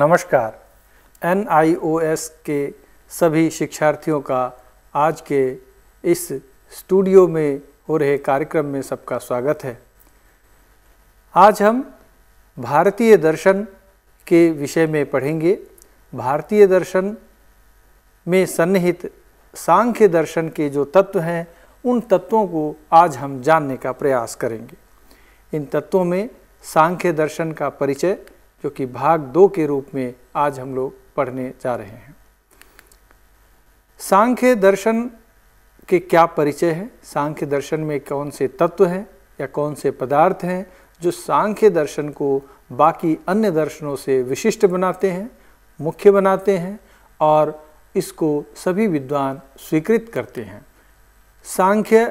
नमस्कार एन के सभी शिक्षार्थियों का आज के इस स्टूडियो में हो रहे कार्यक्रम में सबका स्वागत है आज हम भारतीय दर्शन के विषय में पढ़ेंगे भारतीय दर्शन में सन्निहित सांख्य दर्शन के जो तत्व हैं उन तत्वों को आज हम जानने का प्रयास करेंगे इन तत्वों में सांख्य दर्शन का परिचय जो कि भाग दो के रूप में आज हम लोग पढ़ने जा रहे हैं सांख्य दर्शन के क्या परिचय है सांख्य दर्शन में कौन से तत्व हैं या कौन से पदार्थ हैं जो सांख्य दर्शन को बाकी अन्य दर्शनों से विशिष्ट बनाते हैं मुख्य बनाते हैं और इसको सभी विद्वान स्वीकृत करते हैं सांख्य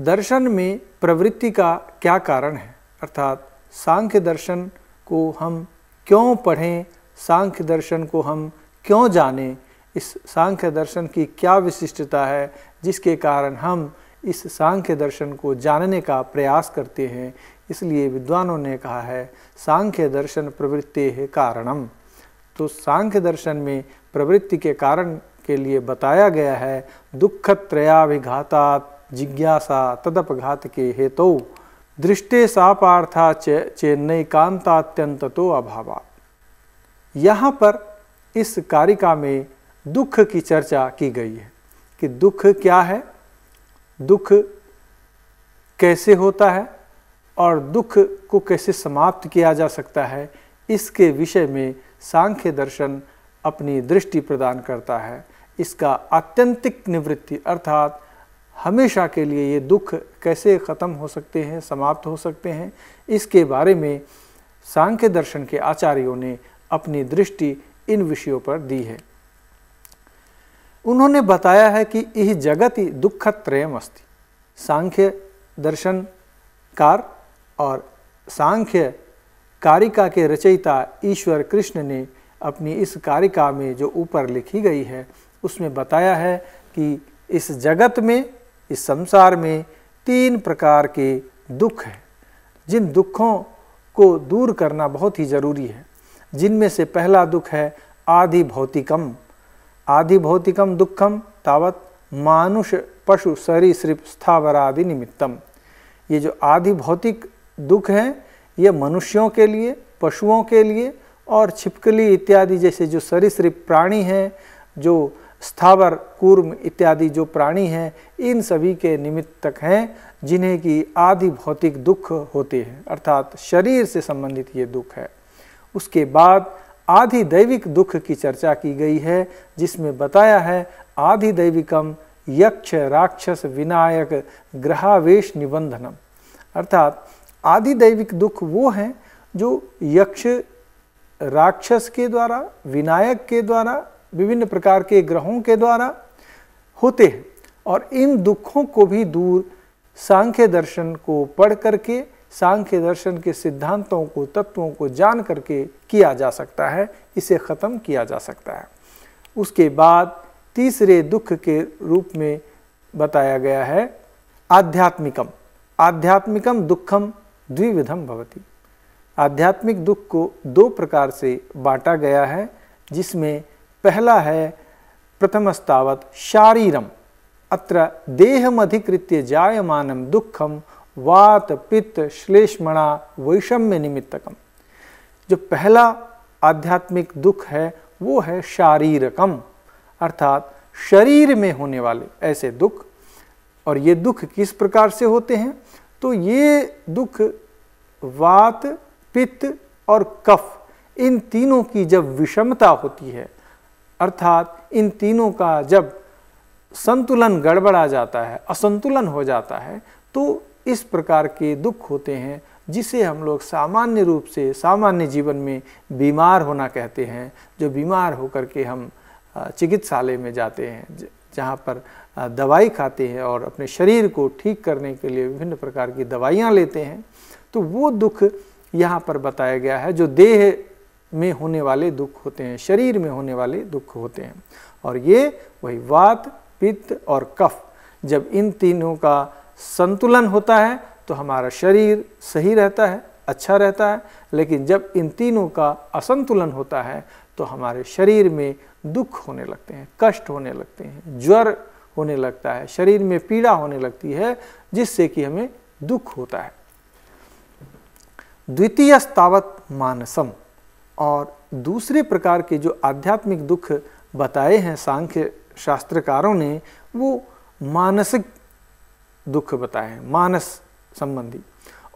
दर्शन में प्रवृत्ति का क्या कारण है अर्थात सांख्य दर्शन को हम क्यों पढ़ें सांख्य दर्शन को हम क्यों जानें इस सांख्य दर्शन की क्या विशिष्टता है जिसके कारण हम इस सांख्य दर्शन को जानने का प्रयास करते हैं इसलिए विद्वानों ने कहा है सांख्य दर्शन प्रवृत्ति कारणम तो सांख्य दर्शन में प्रवृत्ति के कारण के लिए बताया गया है दुख जिज्ञासा तदपघात के हेतु दृष्टे सापार्था चे चेन्नई कांतात्यंत तो अभाव यहाँ पर इस कारिका में दुख की चर्चा की गई है कि दुख क्या है दुख कैसे होता है और दुख को कैसे समाप्त किया जा सकता है इसके विषय में सांख्य दर्शन अपनी दृष्टि प्रदान करता है इसका आत्यंतिक निवृत्ति अर्थात हमेशा के लिए ये दुख कैसे ख़त्म हो सकते हैं समाप्त हो सकते हैं इसके बारे में सांख्य दर्शन के आचार्यों ने अपनी दृष्टि इन विषयों पर दी है उन्होंने बताया है कि यह दुख दुखत्रयम अस्थि सांख्य दर्शन कार और सांख्य कारिका के रचयिता ईश्वर कृष्ण ने अपनी इस कारिका में जो ऊपर लिखी गई है उसमें बताया है कि इस जगत में इस संसार में तीन प्रकार के दुख हैं जिन दुखों को दूर करना बहुत ही ज़रूरी है जिनमें से पहला दुख है आदि भौतिकम आदि भौतिकम दुखम तावत मानुष पशु सरीसृप स्थावरादि निमित्तम ये जो आदि भौतिक दुख हैं ये मनुष्यों के लिए पशुओं के लिए और छिपकली इत्यादि जैसे जो सरीसृप प्राणी हैं जो स्थावर कूर्म इत्यादि जो प्राणी हैं इन सभी के निमित्त तक हैं जिन्हें की आदि भौतिक दुख होते हैं अर्थात शरीर से संबंधित ये दुख है उसके बाद आधि दैविक दुख की चर्चा की गई है जिसमें बताया है आधि दैविकम यक्ष राक्षस विनायक ग्रहावेश निबंधनम अर्थात आदि दैविक दुख वो हैं जो यक्ष राक्षस के द्वारा विनायक के द्वारा विभिन्न प्रकार के ग्रहों के द्वारा होते हैं और इन दुखों को भी दूर सांख्य दर्शन को पढ़ करके सांख्य दर्शन के सिद्धांतों को तत्वों को जान करके किया जा सकता है इसे ख़त्म किया जा सकता है उसके बाद तीसरे दुख के रूप में बताया गया है आध्यात्मिकम आध्यात्मिकम दुखम द्विविधम भवती आध्यात्मिक दुख को दो प्रकार से बांटा गया है जिसमें पहला है प्रथमस्तावत शारीरम अत्र देहमधिकृत्य जायमानं दुखम वात पित्त श्लेष्मणा वैषम्य निमित्तकम जो पहला आध्यात्मिक दुख है वो है शारीरकम अर्थात शरीर में होने वाले ऐसे दुख और ये दुख किस प्रकार से होते हैं तो ये दुख वात पित्त और कफ इन तीनों की जब विषमता होती है अर्थात इन तीनों का जब संतुलन गड़बड़ा जाता है असंतुलन हो जाता है तो इस प्रकार के दुख होते हैं जिसे हम लोग सामान्य रूप से सामान्य जीवन में बीमार होना कहते हैं जो बीमार होकर के हम चिकित्सालय में जाते हैं जहाँ पर दवाई खाते हैं और अपने शरीर को ठीक करने के लिए विभिन्न प्रकार की दवाइयाँ लेते हैं तो वो दुख यहाँ पर बताया गया है जो देह में होने वाले दुख होते हैं शरीर में होने वाले दुख होते हैं और ये वही वात पित्त और कफ जब इन तीनों का संतुलन होता है तो हमारा शरीर सही रहता है अच्छा रहता है लेकिन जब इन तीनों का असंतुलन होता है तो हमारे शरीर में दुख होने लगते हैं कष्ट होने लगते हैं ज्वर होने लगता है शरीर में पीड़ा होने लगती है जिससे कि हमें दुख होता है द्वितीय स्तावत मानसम और दूसरे प्रकार के जो आध्यात्मिक दुख बताए हैं सांख्य शास्त्रकारों ने वो मानसिक दुख बताए हैं मानस संबंधी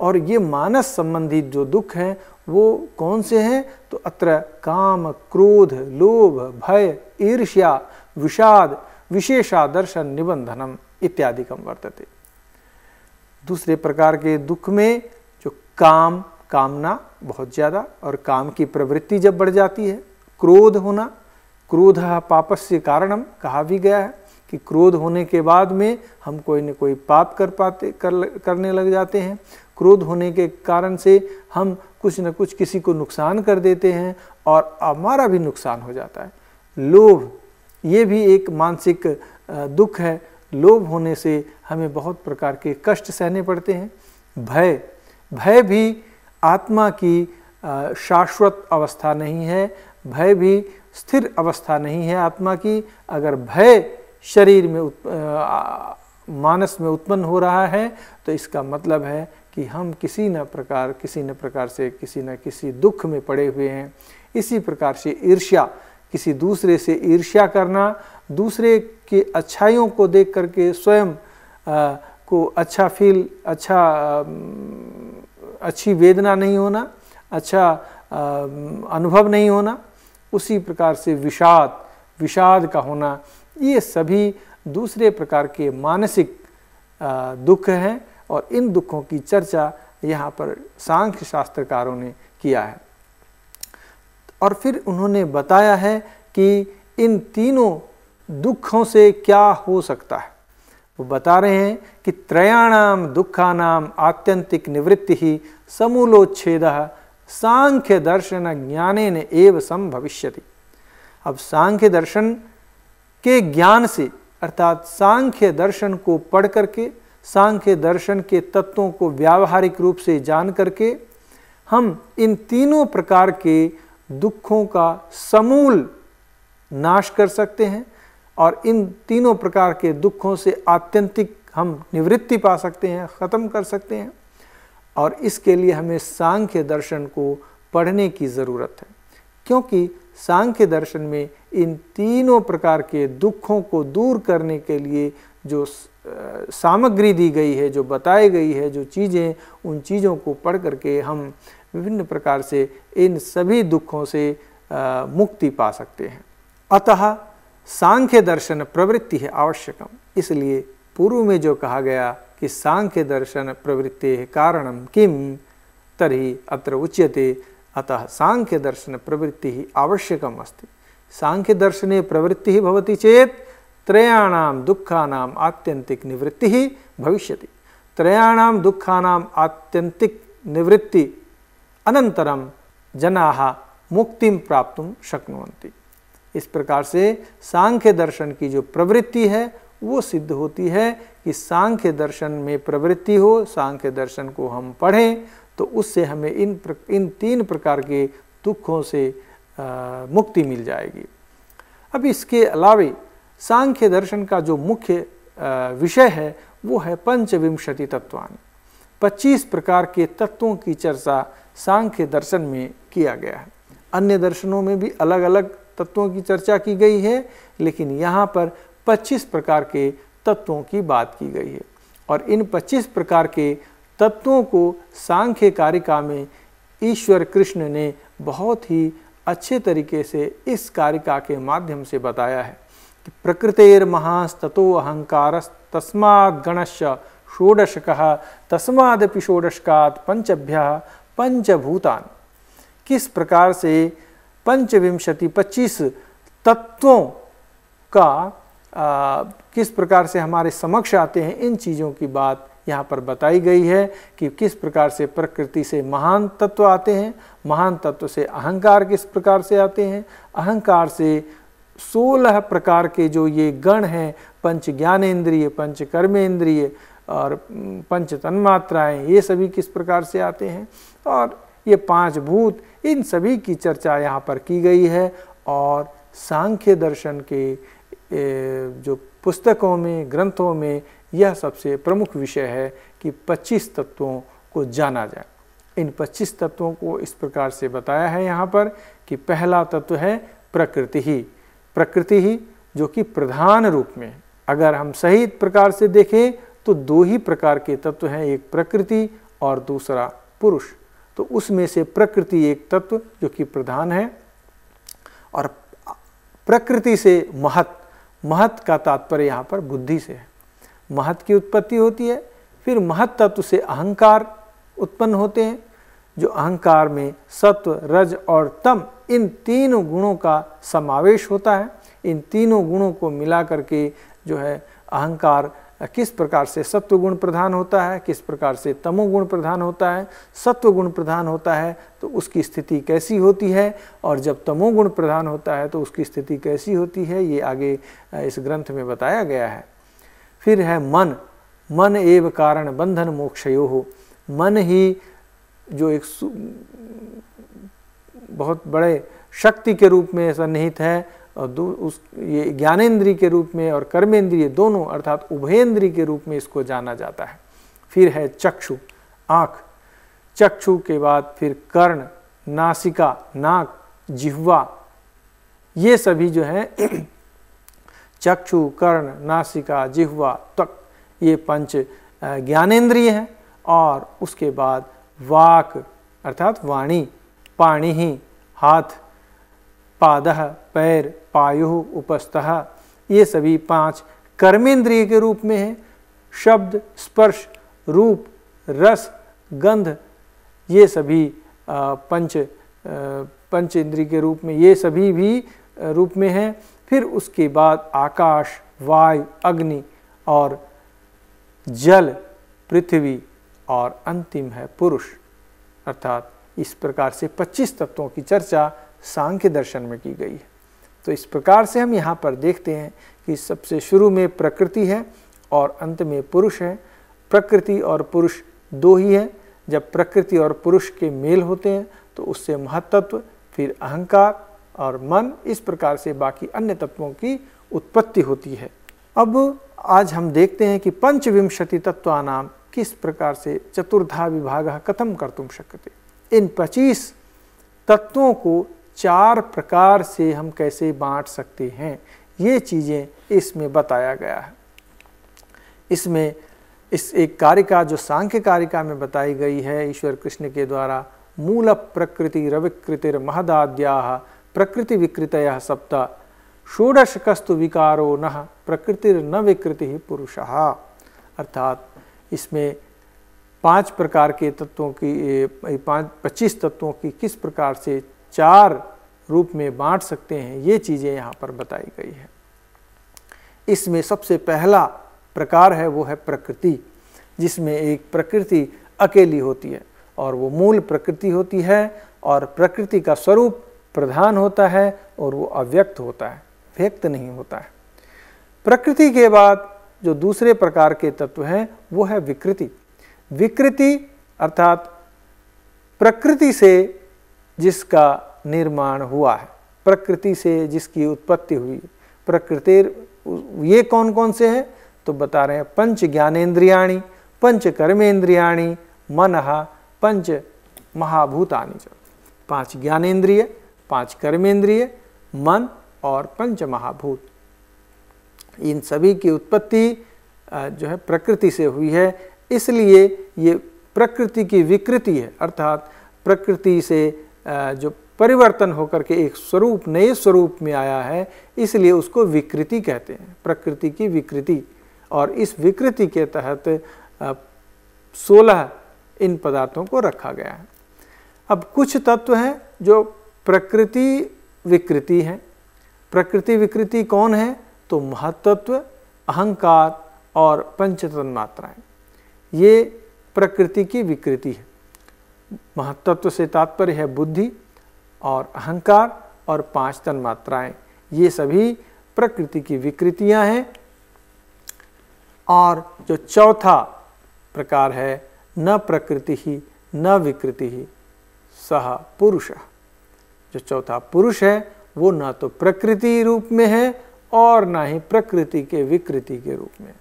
और ये मानस संबंधी जो दुख हैं वो कौन से हैं तो अत्र काम क्रोध लोभ भय ईर्ष्या विषाद विशेषादर्शन निबंधनम इत्यादि कम वर्तते दूसरे प्रकार के दुख में जो काम कामना बहुत ज़्यादा और काम की प्रवृत्ति जब बढ़ जाती है क्रोध होना क्रोध पापस्य कारणम कहा भी गया है कि क्रोध होने के बाद में हम कोई न कोई पाप कर पाते कर करने लग जाते हैं क्रोध होने के कारण से हम कुछ न कुछ किसी को नुकसान कर देते हैं और हमारा भी नुकसान हो जाता है लोभ ये भी एक मानसिक दुख है लोभ होने से हमें बहुत प्रकार के कष्ट सहने पड़ते हैं भय भय भी आत्मा की शाश्वत अवस्था नहीं है भय भी स्थिर अवस्था नहीं है आत्मा की अगर भय शरीर में उत, आ, मानस में उत्पन्न हो रहा है तो इसका मतलब है कि हम किसी न प्रकार किसी न प्रकार से किसी न किसी दुख में पड़े हुए हैं इसी प्रकार से ईर्ष्या किसी दूसरे से ईर्ष्या करना दूसरे के अच्छाइयों को देख करके स्वयं को अच्छा फील अच्छा आ, अच्छी वेदना नहीं होना अच्छा अनुभव नहीं होना उसी प्रकार से विषाद विषाद का होना ये सभी दूसरे प्रकार के मानसिक दुख हैं और इन दुखों की चर्चा यहाँ पर सांख्य शास्त्रकारों ने किया है और फिर उन्होंने बताया है कि इन तीनों दुखों से क्या हो सकता है वो बता रहे हैं कि त्रयाणाम दुखानाम आत्यंतिक निवृत्ति ही समूलोच्छेद सांख्य दर्शन ज्ञाने ने एव संभविष्यति अब सांख्य दर्शन के ज्ञान से अर्थात सांख्य दर्शन को पढ़ करके सांख्य दर्शन के तत्वों को व्यावहारिक रूप से जान करके हम इन तीनों प्रकार के दुखों का समूल नाश कर सकते हैं और इन तीनों प्रकार के दुखों से आत्यंतिक हम निवृत्ति पा सकते हैं ख़त्म कर सकते हैं और इसके लिए हमें सांख्य दर्शन को पढ़ने की ज़रूरत है क्योंकि सांख्य दर्शन में इन तीनों प्रकार के दुखों को दूर करने के लिए जो सामग्री दी गई है जो बताई गई है जो चीज़ें उन चीज़ों को पढ़ करके हम विभिन्न प्रकार से इन सभी दुखों से मुक्ति पा सकते हैं अतः सांख्य दर्शन प्रवृत्ति है आवश्यकम इसलिए पूर्व में जो कहा गया कि सांख्य दर्शन प्रवृत्ते कारणम किम तरी अत्र उच्यते अतः सांख्य दर्शन प्रवृत्ति आवश्यकम अस्ति सांख्य दर्शने प्रवृत्ति भवति चेत त्रयाणाम दुखानाम आत्यंतिक निवृत्ति भविष्य त्रयाणाम दुखानाम आत्यंतिक निवृत्ति अनंतरम जना मुक्ति प्राप्त शक्नुवंती इस प्रकार से सांख्य दर्शन की जो प्रवृत्ति है वो सिद्ध होती है कि सांख्य दर्शन में प्रवृत्ति हो सांख्य दर्शन को हम पढ़ें तो उससे हमें इन प्र, इन तीन प्रकार के दुखों से आ, मुक्ति मिल जाएगी अब इसके अलावे सांख्य दर्शन का जो मुख्य विषय है वो है पंचविंशति तत्वान 25 प्रकार के तत्वों की चर्चा सांख्य दर्शन में किया गया है अन्य दर्शनों में भी अलग अलग तत्वों की चर्चा की गई है लेकिन यहाँ पर 25 प्रकार के तत्वों की बात की गई है और इन 25 प्रकार के तत्वों को सांख्य कारिका में ईश्वर कृष्ण ने बहुत ही अच्छे तरीके से इस कारिका के माध्यम से बताया है कि प्रकृतेर महास्ततो अहंकार तस्माद गणश षोडशक तस्मादपि का पंचभ्य पंचभूतान किस प्रकार से पंचविंशति पच्चीस तत्वों का आ, किस प्रकार से हमारे समक्ष आते हैं इन चीज़ों की बात यहाँ पर बताई गई है कि किस प्रकार से प्रकृति से महान तत्व आते हैं महान तत्व से अहंकार किस प्रकार से आते हैं अहंकार से सोलह प्रकार के जो ये गण हैं पंच ज्ञानेन्द्रिय पंच कर्मेंद्रिय और पंच तन्मात्राएँ ये सभी किस प्रकार से आते हैं और ये पांच भूत इन सभी की चर्चा यहाँ पर की गई है और सांख्य दर्शन के जो पुस्तकों में ग्रंथों में यह सबसे प्रमुख विषय है कि 25 तत्वों को जाना जाए इन 25 तत्वों को इस प्रकार से बताया है यहाँ पर कि पहला तत्व है प्रकृति ही प्रकृति ही जो कि प्रधान रूप में अगर हम सही प्रकार से देखें तो दो ही प्रकार के तत्व हैं एक प्रकृति और दूसरा पुरुष तो उसमें से प्रकृति एक तत्व जो कि प्रधान है और प्रकृति से महत महत का तात्पर्य यहाँ पर बुद्धि से है महत की उत्पत्ति होती है फिर महत तत्व से अहंकार उत्पन्न होते हैं जो अहंकार में सत्व रज और तम इन तीनों गुणों का समावेश होता है इन तीनों गुणों को मिला करके जो है अहंकार किस प्रकार से सत्व गुण प्रधान होता है किस प्रकार से तमोगुण प्रधान होता है सत्व गुण प्रधान होता है तो उसकी स्थिति कैसी होती है और जब तमोगुण प्रधान होता है तो उसकी स्थिति कैसी होती है ये आगे इस ग्रंथ में बताया गया है फिर है मन मन एव कारण बंधन मोक्षयो हो मन ही जो एक बहुत बड़े शक्ति के रूप में सन्निहित है और दो उस ये ज्ञानेन्द्रीय के रूप में और कर्मेंद्रीय दोनों अर्थात उभयेंद्रीय के रूप में इसको जाना जाता है फिर है चक्षु आँख चक्षु के बाद फिर कर्ण नासिका नाक जिह्वा ये सभी जो हैं चक्षु कर्ण नासिका जिह्वा त्वक ये पंच ज्ञानेन्द्रिय हैं और उसके बाद वाक अर्थात वाणी पाणी ही हाथ पाद पैर पायु उपस्थ ये सभी पांच कर्मेंद्रिय के रूप में हैं शब्द स्पर्श रूप रस गंध ये सभी पंच पंच इंद्रिय के रूप में ये सभी भी रूप में हैं फिर उसके बाद आकाश वायु अग्नि और जल पृथ्वी और अंतिम है पुरुष अर्थात इस प्रकार से 25 तत्वों की चर्चा सांख्य दर्शन में की गई है तो इस प्रकार से हम यहाँ पर देखते हैं कि सबसे शुरू में प्रकृति है और अंत में पुरुष है प्रकृति और पुरुष दो ही हैं जब प्रकृति और पुरुष के मेल होते हैं तो उससे महत्त्व फिर अहंकार और मन इस प्रकार से बाकी अन्य तत्वों की उत्पत्ति होती है अब आज हम देखते हैं कि पंचविंशति तत्वानाम किस प्रकार से चतुर्धा विभाग कथम कर तुम इन 25 तत्वों को चार प्रकार से हम कैसे बांट सकते हैं ये चीज़ें इसमें बताया गया है इसमें इस एक कारिका जो सांख्य कारिका में बताई गई है ईश्वर कृष्ण के द्वारा मूल प्रकृति रविकृतिर महदाद्या प्रकृति विकृतय सप्ता षोडशकस्तु विकारो न प्रकृतिर न विकृति पुरुष अर्थात इसमें पांच प्रकार के तत्वों की पांच पच्चीस तत्वों की किस प्रकार से चार रूप में बांट सकते हैं ये चीज़ें यहाँ पर बताई गई है इसमें सबसे पहला प्रकार है वो है प्रकृति जिसमें एक प्रकृति अकेली होती है और वो मूल प्रकृति होती है और प्रकृति का स्वरूप प्रधान होता है और वो अव्यक्त होता है व्यक्त नहीं होता है प्रकृति के बाद जो दूसरे प्रकार के तत्व हैं वो है विकृति विकृति अर्थात प्रकृति से जिसका निर्माण हुआ है प्रकृति से जिसकी उत्पत्ति हुई प्रकृति ये कौन कौन से हैं तो बता रहे हैं पंच ज्ञानेन्द्रियाणी पंच कर्मेंद्रियाणी मन पंच महाभूतानि पांच ज्ञानेन्द्रिय पांच कर्मेंद्रिय मन और पंच महाभूत इन सभी की उत्पत्ति जो है प्रकृति से हुई है इसलिए ये प्रकृति की विकृति है अर्थात प्रकृति से जो परिवर्तन होकर के एक स्वरूप नए स्वरूप में आया है इसलिए उसको विकृति कहते हैं प्रकृति की विकृति और इस विकृति के तहत सोलह इन पदार्थों को रखा गया है अब कुछ तत्व हैं जो प्रकृति विकृति हैं प्रकृति विकृति कौन है तो महतत्व अहंकार और पंचतन मात्राएं ये प्रकृति की विकृति है महत्त्व से तात्पर्य है बुद्धि और अहंकार और पांच तन मात्राएं ये सभी प्रकृति की विकृतियां हैं और जो चौथा प्रकार है न प्रकृति ही न विकृति ही सह पुरुष जो चौथा पुरुष है वो ना तो प्रकृति रूप में है और ना ही प्रकृति के विकृति के रूप में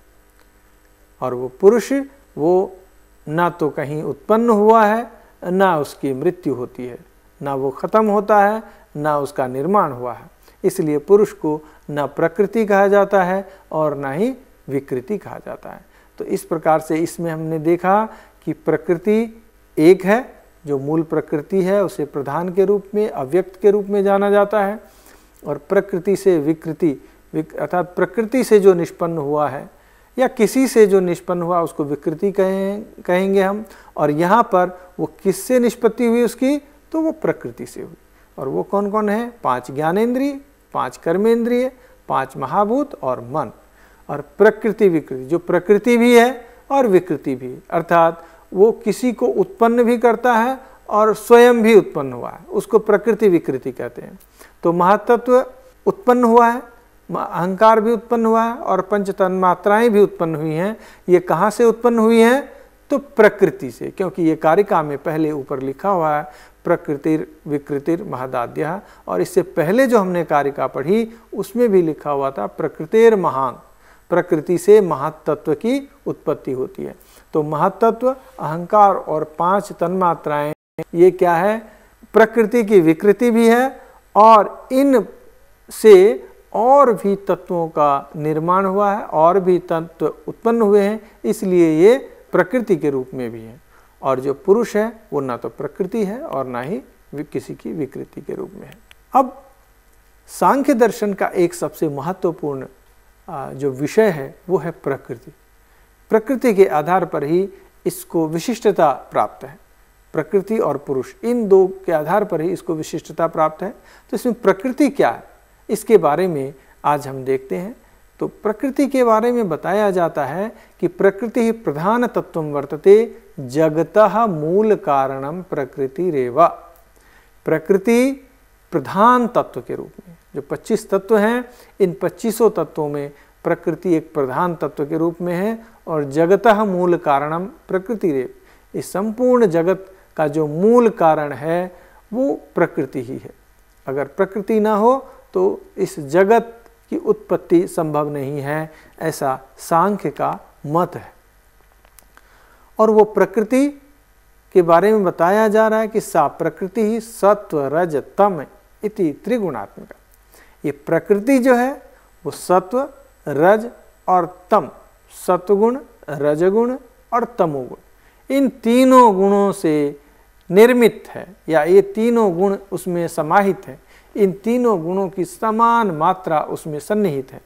और वो पुरुष वो ना तो कहीं उत्पन्न हुआ है ना उसकी मृत्यु होती है ना वो ख़त्म होता है ना उसका निर्माण हुआ है इसलिए पुरुष को न प्रकृति कहा जाता है और ना ही विकृति कहा जाता है तो इस प्रकार से इसमें हमने देखा कि प्रकृति एक है जो मूल प्रकृति है उसे प्रधान के रूप में अव्यक्त के रूप में जाना जाता है और प्रकृति से विकृति अर्थात प्रकृति से जो निष्पन्न हुआ है या किसी से जो निष्पन्न हुआ उसको विकृति कहें कहेंगे हम और यहाँ पर वो किससे निष्पत्ति हुई उसकी तो वो प्रकृति से हुई और वो कौन कौन है पांच ज्ञानेन्द्रिय पांच कर्मेंद्रिय पांच महाभूत और मन और प्रकृति विकृति जो प्रकृति भी है और विकृति भी अर्थात वो किसी को उत्पन्न भी करता है और स्वयं भी उत्पन्न हुआ है उसको प्रकृति विकृति कहते हैं तो महातत्व उत्पन्न हुआ है अहंकार भी उत्पन्न हुआ है और पंच तन्मात्राएं भी उत्पन्न हुई हैं ये कहाँ से उत्पन्न हुई हैं तो प्रकृति से क्योंकि ये कारिका में पहले ऊपर लिखा हुआ है प्रकृतिर विकृतिर महदाद्य और इससे पहले जो हमने कारिका पढ़ी उसमें भी लिखा हुआ था प्रकृतिर महान प्रकृति से महातत्व की उत्पत्ति होती है तो महातत्व अहंकार और पांच तन्मात्राएं ये क्या है प्रकृति की विकृति भी है और इन से और भी तत्वों का निर्माण हुआ है और भी तत्व उत्पन्न हुए हैं इसलिए ये प्रकृति के रूप में भी हैं और जो पुरुष है वो ना तो प्रकृति है और ना ही किसी की विकृति के रूप में है अब सांख्य दर्शन का एक सबसे महत्वपूर्ण जो विषय है वो है प्रकृति प्रकृति के आधार पर ही इसको विशिष्टता प्राप्त है प्रकृति और पुरुष इन दो के आधार पर ही इसको विशिष्टता प्राप्त है तो इसमें प्रकृति क्या है इसके बारे में आज हम देखते हैं तो प्रकृति के बारे में बताया जाता है कि प्रकृति ही प्रधान तत्व वर्तते जगत मूल कारणम प्रकृति रेवा प्रकृति प्रधान तत्व के रूप में जो 25 तत्व हैं इन 2500 तत्वों में प्रकृति एक प्रधान तत्व के रूप में है और जगत मूल कारणम प्रकृति रेव इस संपूर्ण जगत का जो मूल कारण है वो प्रकृति ही है अगर प्रकृति ना हो तो इस जगत की उत्पत्ति संभव नहीं है ऐसा सांख्य का मत है और वो प्रकृति के बारे में बताया जा रहा है कि सा प्रकृति ही सत्व रज तम इति त्रिगुणात्मक ये प्रकृति जो है वो सत्व रज और तम सत्वगुण रजगुण और तमोगुण इन तीनों गुणों से निर्मित है या ये तीनों गुण उसमें समाहित है इन तीनों गुणों की समान मात्रा उसमें सन्निहित है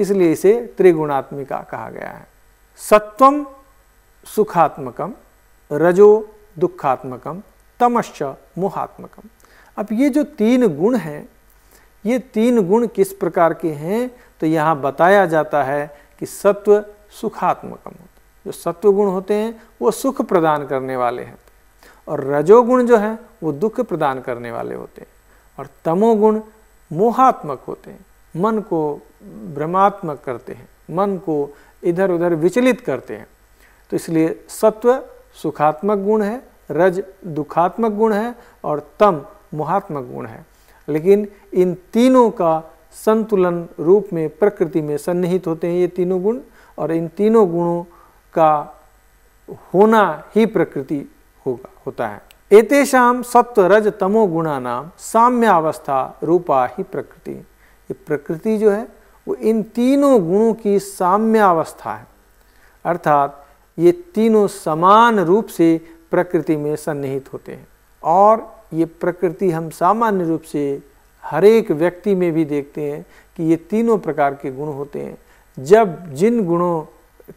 इसलिए इसे त्रिगुणात्मिका कहा गया है सत्वम सुखात्मकम रजो दुखात्मकम तमश्च मोहात्मकम अब ये जो तीन गुण हैं ये तीन गुण किस प्रकार के हैं तो यहाँ बताया जाता है कि सत्व सुखात्मकम होता जो सत्व गुण होते हैं वो सुख प्रदान करने वाले हैं और रजोगुण जो है वो दुख प्रदान करने वाले होते हैं और तमोगुण मोहात्मक होते हैं मन को भ्रमात्मक करते हैं मन को इधर उधर विचलित करते हैं तो इसलिए सत्व सुखात्मक गुण है रज दुखात्मक गुण है और तम मोहात्मक गुण है लेकिन इन तीनों का संतुलन रूप में प्रकृति में सन्निहित होते हैं ये तीनों गुण और इन तीनों गुणों का होना ही प्रकृति होगा होता है एतेषाम सत्व रज तमो गुणानाम साम्यावस्था रूपा ही प्रकृति ये प्रकृति जो है वो इन तीनों गुणों की साम्यावस्था है अर्थात ये तीनों समान रूप से प्रकृति में सन्निहित होते हैं और ये प्रकृति हम सामान्य रूप से हर एक व्यक्ति में भी देखते हैं कि ये तीनों प्रकार के गुण होते हैं जब जिन गुणों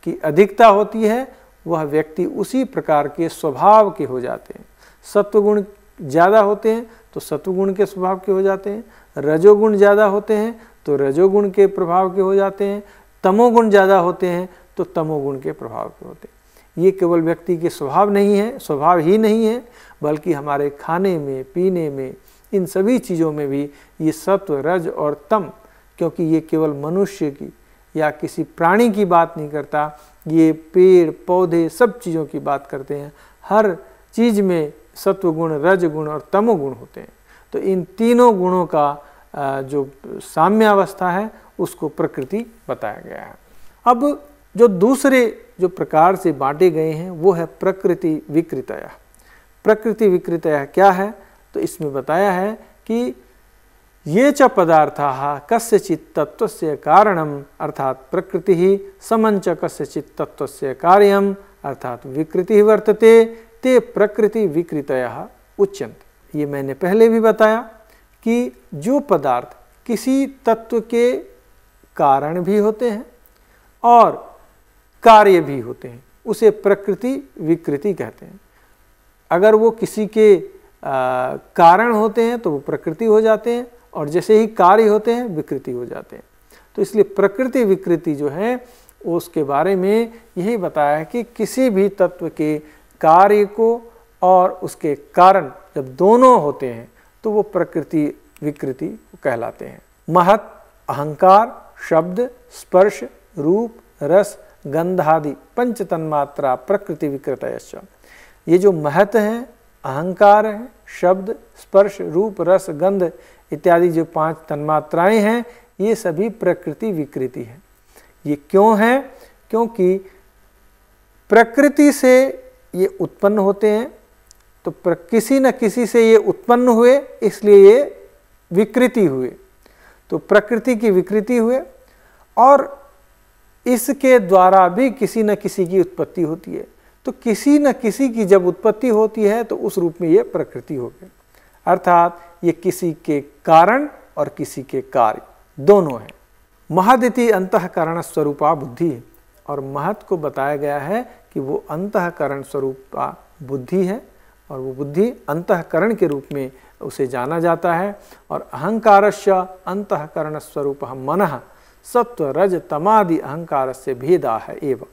की अधिकता होती है वह व्यक्ति उसी प्रकार के स्वभाव के हो जाते हैं सत्वगुण ज़्यादा होते हैं तो सत्वगुण के स्वभाव के हो जाते हैं रजोगुण ज़्यादा होते हैं तो रजोगुण के प्रभाव के हो जाते हैं तमोगुण ज़्यादा होते हैं तो तमोगुण के प्रभाव के होते हैं ये केवल व्यक्ति के स्वभाव नहीं है स्वभाव ही नहीं है बल्कि हमारे खाने में पीने में इन सभी चीज़ों में भी ये सत्व रज और तम क्योंकि ये केवल मनुष्य की या किसी प्राणी की बात नहीं करता ये पेड़ पौधे सब चीज़ों की बात करते हैं हर चीज़ में सत्वगुण गुण और तमोगुण होते हैं तो इन तीनों गुणों का जो साम्यावस्था है उसको प्रकृति बताया गया है अब जो दूसरे जो प्रकार से बांटे गए हैं वो है प्रकृति विकृतया प्रकृति विकृतया क्या है तो इसमें बताया है कि ये च पदार्थ कस्यचित तत्व से कारणम अर्थात प्रकृति ही समन च कस्यचित तत्व से कार्यम अर्थात विकृति वर्तते ते प्रकृति विकृतया उच्यंत ये मैंने पहले भी बताया कि जो पदार्थ किसी तत्व के कारण भी होते हैं और कार्य भी होते हैं उसे प्रकृति विकृति कहते हैं अगर वो किसी के आ, कारण होते हैं तो वो प्रकृति हो जाते हैं और जैसे ही कार्य होते हैं विकृति हो जाते हैं तो इसलिए प्रकृति विकृति जो है उसके बारे में यही बताया है कि किसी भी तत्व के कार्य को और उसके कारण जब दोनों होते हैं तो वो प्रकृति विकृति कहलाते हैं महत अहंकार शब्द स्पर्श रूप रस गंधादि पंच तन्मात्रा प्रकृति विकृत ये जो महत हैं अहंकार है शब्द स्पर्श रूप रस गंध इत्यादि जो पांच तन्मात्राएं हैं ये सभी प्रकृति विकृति है ये क्यों है क्योंकि प्रकृति से ये उत्पन्न होते हैं तो किसी न किसी से ये उत्पन्न हुए इसलिए ये विकृति हुए तो प्रकृति की विकृति हुए और इसके द्वारा भी किसी न किसी की उत्पत्ति होती है तो किसी न किसी की जब उत्पत्ति होती है तो उस रूप में ये प्रकृति हो गई अर्थात ये किसी के कारण और किसी के कार्य दोनों हैं महदिति अंतकरण स्वरूपा बुद्धि और महत को बताया गया है कि वो अंतकरण स्वरूप का बुद्धि है और वो बुद्धि अंतकरण के रूप में उसे जाना जाता है और अहंकार से अंतकरण स्वरूप मन सत्व रज तमादि अहंकार से भेदा है एवं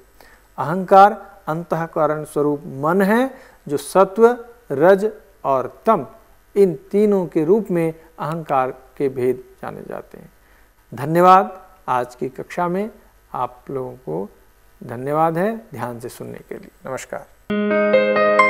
अहंकार अंतकरण स्वरूप मन है जो सत्व रज और तम इन तीनों के रूप में अहंकार के भेद जाने जाते हैं धन्यवाद आज की कक्षा में आप लोगों को धन्यवाद है ध्यान से सुनने के लिए नमस्कार